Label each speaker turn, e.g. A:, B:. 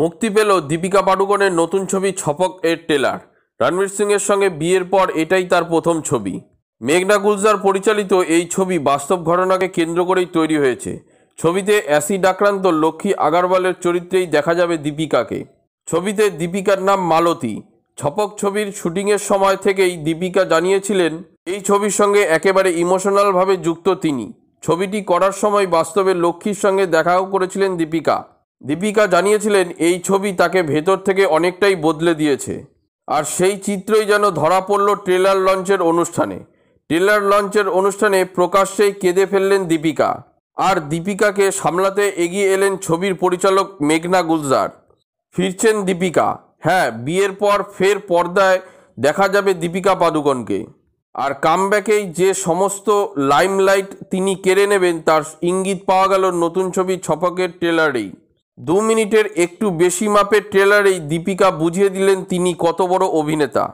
A: মুক্তি পেল দীপিকা পাডুকোনের নতুন ছবি ছপক এর টেলার রণবীর সিংয়ের সঙ্গে বিয়ের পর এটাই তার প্রথম ছবি মেঘনা গুলজার পরিচালিত এই ছবি বাস্তব ঘটনাকে কেন্দ্র করেই তৈরি হয়েছে ছবিতে অ্যাসিড আক্রান্ত লক্ষ্মী আগারওয়ালের চরিত্রেই দেখা যাবে দীপিকাকে ছবিতে দীপিকার নাম মালতী ছপক ছবির শুটিংয়ের সময় থেকেই দীপিকা জানিয়েছিলেন এই ছবির সঙ্গে একেবারে ইমোশনালভাবে যুক্ত তিনি ছবিটি করার সময় বাস্তবে লক্ষ্মীর সঙ্গে দেখাও করেছিলেন দীপিকা দীপিকা জানিয়েছিলেন এই ছবি তাকে ভেতর থেকে অনেকটাই বদলে দিয়েছে আর সেই চিত্রই যেন ধরা পড়ল ট্রেলার লঞ্চের অনুষ্ঠানে ট্রেলার লঞ্চের অনুষ্ঠানে প্রকাশ্যেই কেঁদে ফেললেন দীপিকা আর দীপিকাকে সামলাতে এগিয়ে এলেন ছবির পরিচালক মেঘনা গুলজার ফিরছেন দীপিকা হ্যাঁ বিয়ের পর ফের পর্দায় দেখা যাবে দীপিকা পাদুকনকে আর কামব্যাকেই যে সমস্ত লাইমলাইট তিনি কেড়ে নেবেন তার ইঙ্গিত পাওয়া গেল নতুন ছবি ছপকের ট্রেলারেই দু মিনিটের একটু বেশি মাপের ট্রেলারেই দীপিকা বুঝিয়ে দিলেন তিনি কত বড় অভিনেতা